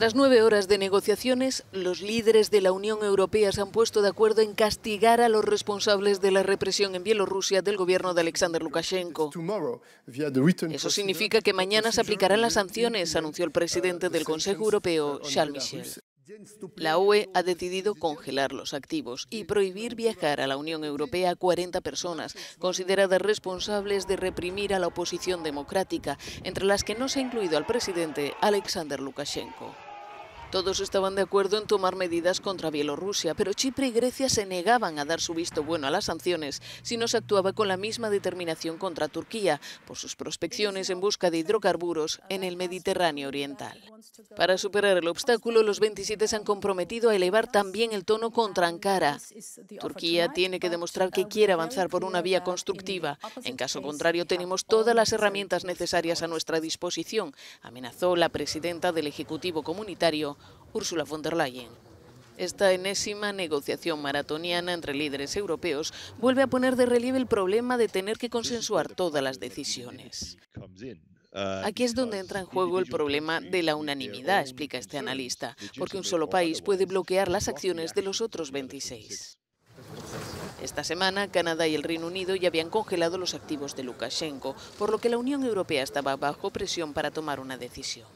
Tras nueve horas de negociaciones, los líderes de la Unión Europea se han puesto de acuerdo en castigar a los responsables de la represión en Bielorrusia del gobierno de Alexander Lukashenko. Eso significa que mañana se aplicarán las sanciones, anunció el presidente del Consejo Europeo, Charles Michel. La OE ha decidido congelar los activos y prohibir viajar a la Unión Europea a 40 personas consideradas responsables de reprimir a la oposición democrática, entre las que no se ha incluido al presidente Alexander Lukashenko. Todos estaban de acuerdo en tomar medidas contra Bielorrusia, pero Chipre y Grecia se negaban a dar su visto bueno a las sanciones si no se actuaba con la misma determinación contra Turquía por sus prospecciones en busca de hidrocarburos en el Mediterráneo Oriental. Para superar el obstáculo, los 27 se han comprometido a elevar también el tono contra Ankara. Turquía tiene que demostrar que quiere avanzar por una vía constructiva. En caso contrario, tenemos todas las herramientas necesarias a nuestra disposición, amenazó la presidenta del Ejecutivo Comunitario, Ursula von der Leyen. Esta enésima negociación maratoniana entre líderes europeos vuelve a poner de relieve el problema de tener que consensuar todas las decisiones. Aquí es donde entra en juego el problema de la unanimidad, explica este analista, porque un solo país puede bloquear las acciones de los otros 26. Esta semana, Canadá y el Reino Unido ya habían congelado los activos de Lukashenko, por lo que la Unión Europea estaba bajo presión para tomar una decisión.